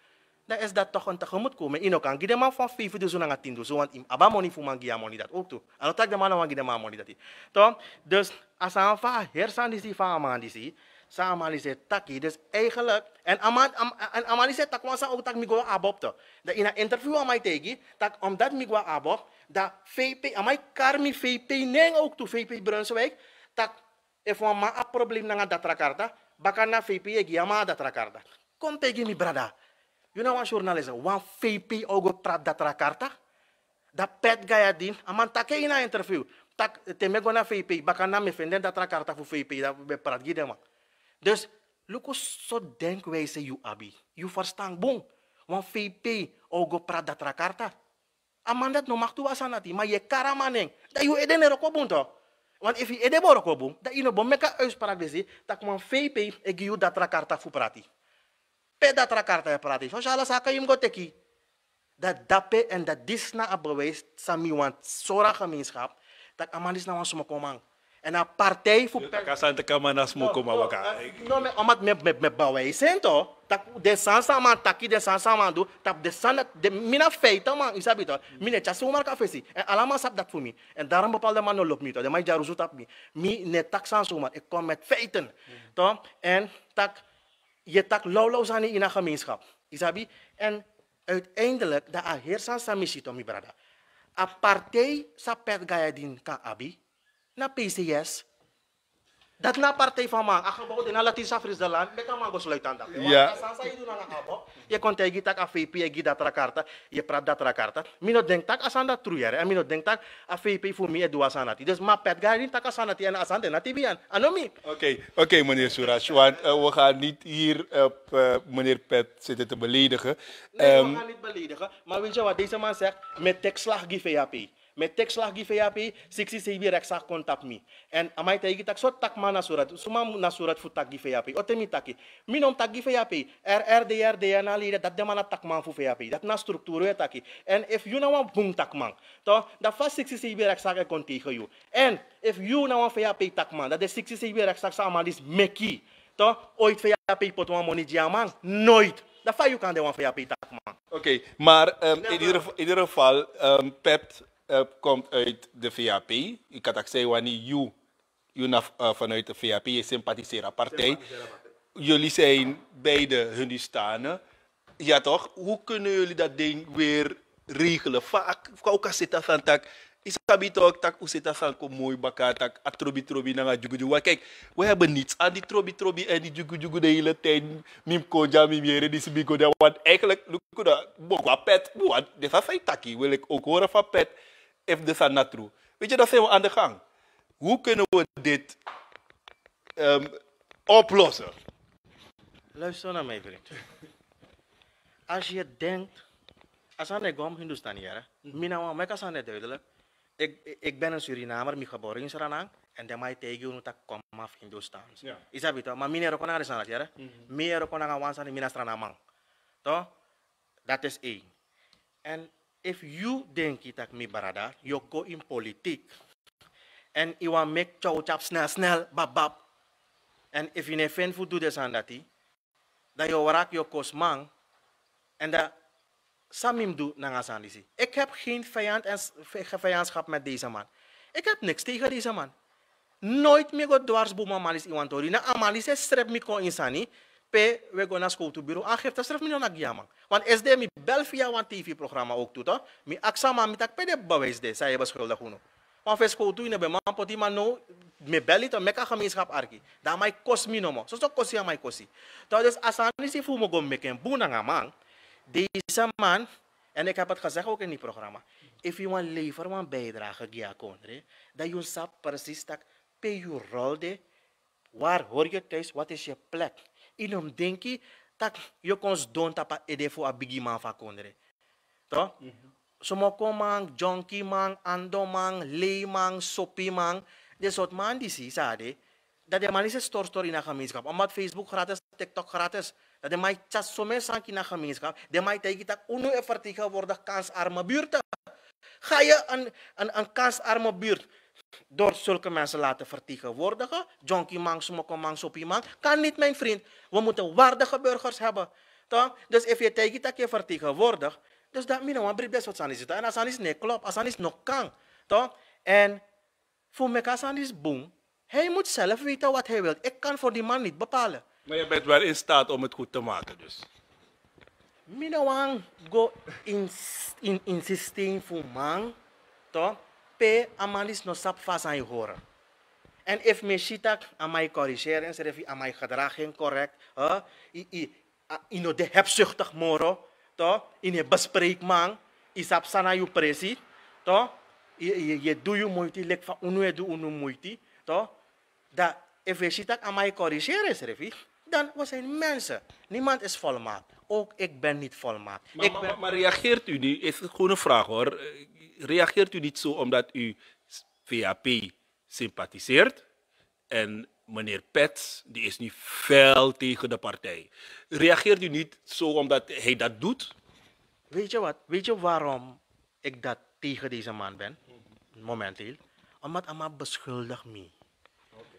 da es dat toch een tegemoetkomen. komen. Ino kan gide ma fon vijf dus naar tien dus want aba moni fu man amoni dat oktu Alo tak de man wan gide ma moni dat. To dus asa fa her san disi fa ma disi. Sa amali se taki dus eigenlijk en aman en amali se tak sa um, ook tak migwa abop to. Da ina interview amai tegi tak om dat migwa abop da VP amai karmi VP neng oktu tu VP Brunswijk tak efwan ma a problem nanga datrakarta bakana VP ye amada ma datrakarta. Kom tegi mi brada. You know what journalism? One FP ogo prat dat trakarta. dat pet gaya din. Aman take ina interview. Tak teme gona FP. Bakana me venden dat trakarta voor FP. Dat we prat gide Dus luko so denkwijze you abi. You verstaan bon. One FP ogo prat da trakarta. Aman dat no maktu asanati. Maar je karamaneng. Dat you eden erokobun toch? Want if je edeboro kobun. Dat je no bon meka uitspraak desi. Tak man FP egi you dat trakarta voor prati. Pedaatra karta ya e prati. So shala saka yung goteki. Dat dape en dat dis na abewijs sa miwan sora gemeenschap. Dat amalis na wan sumukomang. En a partij voor... Tak asan te kamanas mo koma waka. Eh, no, me omat me me me bewijzen e to. Tak de sansa man taki de sansa man do. Tak de san de mina feita man isabi to. Mine chasu umar ka fesi. En alama sap dat fumi. En daarom bepaalde man no lop mi to. De mai jaruzu tap mi. Mi ne tak sansa umar. Ik e kom met feiten. To. En tak je tak laulausan in een gemeenschap. Isabi? En uiteindelijk, de ahersan sa misito, mi brada. A partij sa pet gaya din ka abi, na PCS, dat na partij van ba ko dinalati sa Frisdalan, beka mga gusulay tanda. Yeah. Ja. yun na ako, ye kontay gitak a FP, ye gida trakarta, dat prada trakarta. Mino deng tak asanda en mino deng tak a FP fumi e dua sanati. Dus mapet garin tak asanati en asande na tibian. Ano mi? Oké, okay. oké okay, meneer Suraj, want uh, we gaan niet hier op uh, meneer Pet zitten te beledigen. Nee, um, we ehm, gaan niet beledigen, maar weet je wat deze man zegt? Met tekslag give AP met texte gi feya pe siksi sei bi reksa mi en amai tai kita so tak mana surat suma na surat fu tak gi otemi taki minom tak gi feya pe rrdr dna li dat de mana tak man fu feya dat na strukturo taki en if you na wan bung tak man to da fa siksi sei bi reksa tegen you en if you na wan feya pe tak man dat de siksi sei bi reksa sa amalis meki to ooit feya pe pot wan moni diamant nooit dat fa you can de one feya pe tak man Oké, okay, maar um, ehm, in, ieder, in, ieder, geval, um, Pep, uh, komt uit de VAP. Ik kan ook zeggen wanneer u, u eh, vanuit de VAP, je partij. Jullie zijn beide Hundistanen. Ja toch? Hoe kunnen jullie dat ding weer regelen? Vaak, ook als het aan tak, is kabito ook tak usita sanko mooi baka tak atrobi trobi nanga jugu jugu. Kijk, we hebben niets aan die trobi trobi en die jugu jugu de hele tijd. Mim koja mim jere die want eigenlijk lukuda kwa pet. wat, de fa taki wil ik ook horen van pet if this are not true. Weet je, dat zijn we aan de gang. Hoe kunnen we dit um, oplossen? Luister naar mij, vriend. Als je denkt, als aan de gom Hindustani, hier, mina wa meka het duidelijk. Ik, ik ben een Surinamer, ik geboren in Suriname. En dan mij tegen je dat kom af Hindustaans. Ja. Is dat beter? Maar mina rokona is aan het jaren. Mhm. Mina rokona gaan wansen in mina Suriname. Toch? Dat is één. En if you think itak mi barada, yoko in politik. En iwa want make chow chap snel snel, bab bab. En if you ne fen fu do this and da dan warak you kos mang. En dat samim do nangasan disi. Ik heb geen vijand en vijandschap met deze man. Ik heb niks tegen deze man. Nooit meer go dwarsboom malis iwan tori. Na amalis strep mi kon insani. P, we gaan naar school toe bureau. Aangifte straf me nog jammer. Want SD mi bel via een TV-programma ook toe, toch? Mi aksama mi tak pede bewijs de, zij hebben schuldig genoeg. Want we school toe, bij man poti man nou, me bel to meka gemeenschap arki. Daar mij kost mi nomo. Zo zo kost ja mij kost. Dat dus als aan is voor me gaan meken, nou, man. Deze man, en ik heb het gezegd ook in die programma. If you want lever want bijdrage, ja, kondre, dat je sap precies dat, pe je rol de, waar hoor je thuis, wat is je plek? Inom denki tak yo kons don tapa edefo a bigi man fa konre To? Mm -hmm. Somoko mang, jonki mang, ando mang, lei mang, sopi mang. De man die zie, sade. Dat de man is stor store story na gemeenschap. Omdat Facebook gratis, TikTok gratis. Dat de mij tjas sommige sanki na gemeenschap. De mij tegen tak uno vertegenwoordig kansarme buurten. Ga je een, een, een kansarme buurt door zulke mensen laten vertegenwoordigen. Jonkie man, smokke man, sopi mang. Kan niet, mijn vriend. We moeten waardige burgers hebben. Toch? Dus als je tegen dat je vertegenwoordigt, dus dat mina brief des wat En als is niet klopt, als is nog kan. Toch? En voor me als is boom, hij moet zelf weten wat hij wil. Ik kan voor die man niet bepalen. Maar je bent wel in staat om het goed te maken dus. Mina go in, voor man. Toch? pe amalis no sap fas aan je horen. En if me shitak amai corrigeren, ze refi amai gedraging correct. huh? I, i, in de hebzuchtig moro, to, in je bespreek man, isap sana je presi, to, je, je doe je moeite, lek van unu doe unu moeite, to, dat if je shitak amai corrigeren, ze refi, dan we zijn mensen. Niemand is volmaakt ook ik ben niet volmaakt. Maar, maar, reageert u niet, is het gewoon een vraag hoor, reageert u niet zo omdat u VAP sympathiseert en meneer Pets, die is nu fel tegen de partij. Reageert u niet zo omdat hij dat doet? Weet je wat? Weet je waarom ik dat tegen deze man ben? Momenteel. Omdat Amma beschuldigt me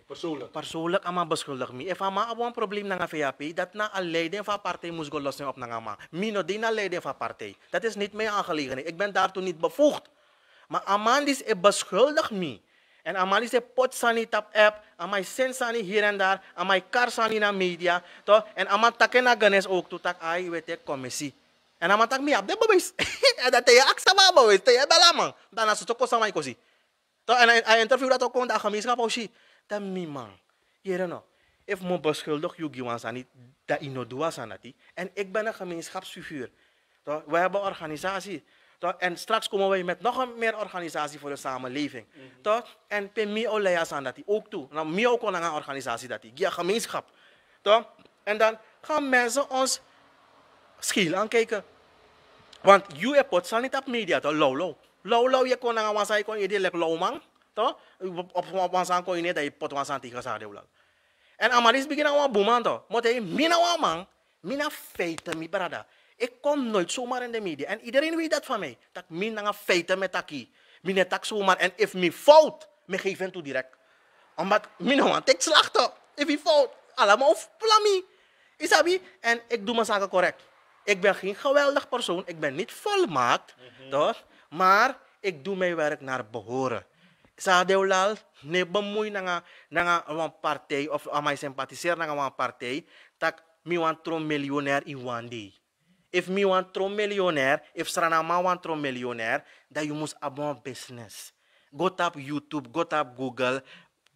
persoonlijk, Parsulak ama baskulak mi. If ama een probleem na nga dat na a leden fa partij moest golos op na nga ma. Mino, di na leden van partij. Dat is niet mijn aangelegenheid. Ik ben daartoe niet bevoegd. Maar aman is e beschuldig mi. En aman is e tap app. Amai sensani hier en daar. Amai karsani na media. To? En aman takken na ganes ook toe tak ai wete commissie. En aman tak mi ap de babis. en dat je aksa ba babis. Te je belamang. Dan asutok ko sa mai kosi. To, en I, interviewde interview dat ook kon da gamis tami man. Jere no. If mo beschuldig Yugiwan Sani, dat ino dua sanati. En ik ben een gemeenschapsfiguur. To, we hebben organisatie. To, En straks komen wij met nog een meer organisatie voor de samenleving. Mm -hmm. En pe mi olea sanati ook toe. Nou, mi ook een organisatie dat die. gemeenschap. To, En dan gaan mensen ons schiel aankijken. Want je pot zal niet op media, toch? Low, low. Low, low, je kon aan wasai kon je die lek low man op toh opwasan ko ini dai potwasan tiga sa de ulang en amaris begin awa buman toh mo te mina wa man mina feiten mi brada ik kom nooit zomaar in de media en iedereen weet dat van mij dat mina nga feiten met taki mina tak zomaar en if mi fout me geef hen direct omdat mina want ik slachter if mi fout allemaal of plami isabi en ik doe mijn zaken correct ik ben geen geweldig persoon ik ben niet volmaakt mhm. toch maar ik doe mijn werk naar behoren. sa deulal ne na nga na nga mga partey of uh, my sympathizer na nga mga partey tak mi want to millionaire in one day if mi want to millionaire if sarana ma want to millionaire that you must have more business go tap youtube go tap google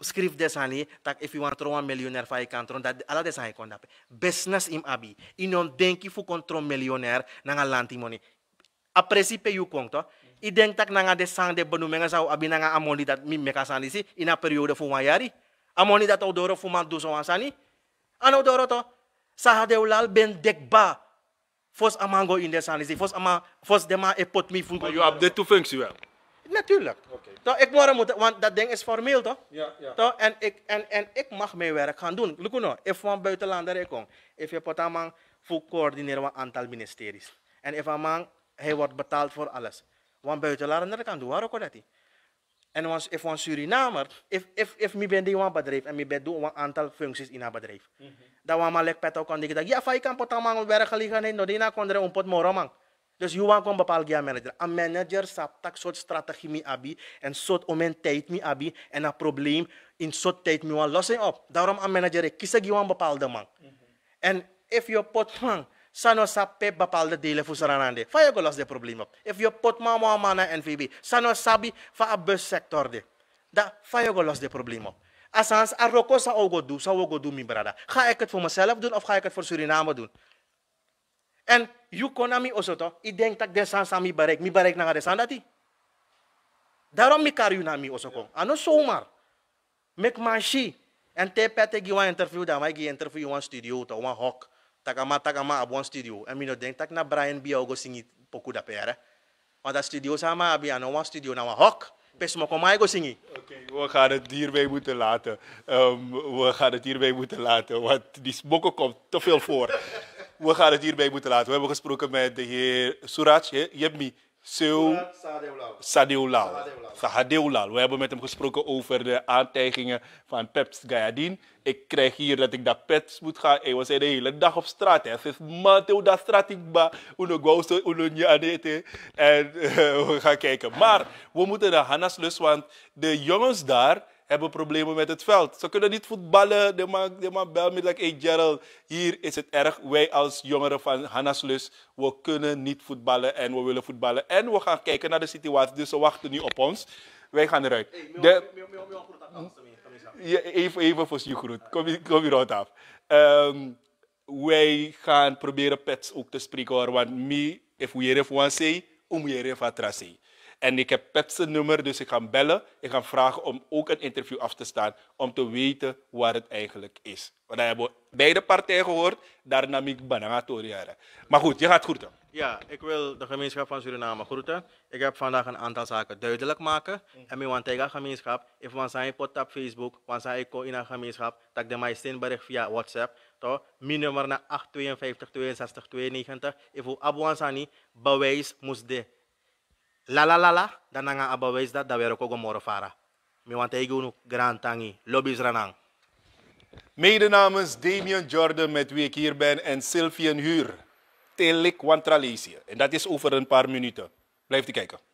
script desani tak if you want to one millionaire fai kantron that ala desani kondape business im abi inon denki fu kontro millionaire na nga lantimoni apresi pe you konto tak na nga desang de banumenga sa abi na nga dat lidat mi mekasani si ina periodo fumayari. Amon lidat odoro fumandu so asani. Ano odoro to? Sa hadeulal bendek ba. Fos amango in desani si. Fos ama fos dema epot mi fu. you have hebt de functie wel. Natuurlijk. Oké. Toch, ik moet moet want dat ding is formeel toch? Ja, ja. Toch, en, ik, en, en ik mag mijn werk gaan doen. Look nou, if van buitenlander ik kom, if je potamang voor coördineren een aantal ministeries. En if amang hij wordt betaald voor alles. Want buitenlander kan doen ook dat. En als if een Surinamer, if if if mi ben di wan bedrijf en mi ben do een aantal functies in een bedrijf. Mm -hmm. Dan wan malek pet ook kan dik ja, fai kan potang mang werkgelegenheid no dina kon er een pot moromang. Dus je wan een bepaal manager. Een manager sap tak soort strategie mi abi en soort omen tijd mi abi en een probleem in soort tijd mi wan lossen op. Daarom een manager kies ik wan bepaalde man. Mm -hmm. En if je pot mang Sano sabe bepaalde delen voor Saranande. Van los de probleem op. If yo put mama mana NVB. Sano sabi fa a sector de. Da, van je los de probleem op. Asans, arroko sa ogo do, sa ogo do mi brada. Ga ik het voor mezelf doen of ga ik het voor Suriname doen? En you konami osoto, I denk dat de sans mi bereik, mi bereik na de sandati. Daarom mi kar na osoko. Ano soomar. Mek mashi. En te pete wan interview da, mai gi interview wan studio to wan hok takama takama abon studio en mino denk tak na Brian Biogo go singi poku da pere want dat studio sama abi aan een studio na wa hok pes mo komai e go singi oké okay, we gaan het hierbij moeten laten um, we gaan het hierbij moeten laten want die smokken komt te veel voor we gaan het hierbij moeten laten we hebben gesproken met de heer Suraj Jebmi Seu Sadeulal. Sadeulal. We hebben met hem gesproken over de aantijgingen van Peps Gayadin. Ik krijg hier dat ik naar Peps moet gaan. Hey, we zijn de hele dag op straat. Hij zegt, Mateo, dat straat ik ba. Uno gausto, uno nyanete. En uh, we gaan kijken. Maar we moeten naar Hannas Lus, want de jongens daar hebben problemen met het veld. Ze kunnen niet voetballen. De man, de man belt me, like, Gerald, hier is het erg. Wij als jongeren van Hannaslus, we kunnen niet voetballen en we willen voetballen. En we gaan kijken naar de situatie, dus ze wachten nu op ons. Wij gaan eruit. De... Even, even voor je groet. Kom, kom hier rond af. Ehm, wij gaan proberen pets ook te spreken hoor. Want me, if we hier even say, om here if en ik heb petse nummer, dus ik ga bellen. Ik ga vragen om ook een interview af te staan. Om te weten waar het eigenlijk is. Want dan hebben we beide partijen gehoord. nam ik banangatoriaren. Maar goed, je gaat groeten. Ja, ik wil de gemeenschap van Suriname groeten. Ik heb vandaag een aantal zaken duidelijk maken. Hm. En mijn Wantega gemeenschap heeft van zijn pot op Facebook, van zijn ik in een gemeenschap, dat de meeste bericht via WhatsApp. Toch? Mijn nummer naar 852 62 92. Ik wil bewijs moest la la, dan nga abaways da dawero ko gomoro fara. Mi want ego grand tangi lobby's ranang. Mede namens Damien Jordan met wie ik hier ben en Sylvian Huur. Telik Wantralesie. En dat is over een paar minuten. Blijf te kijken.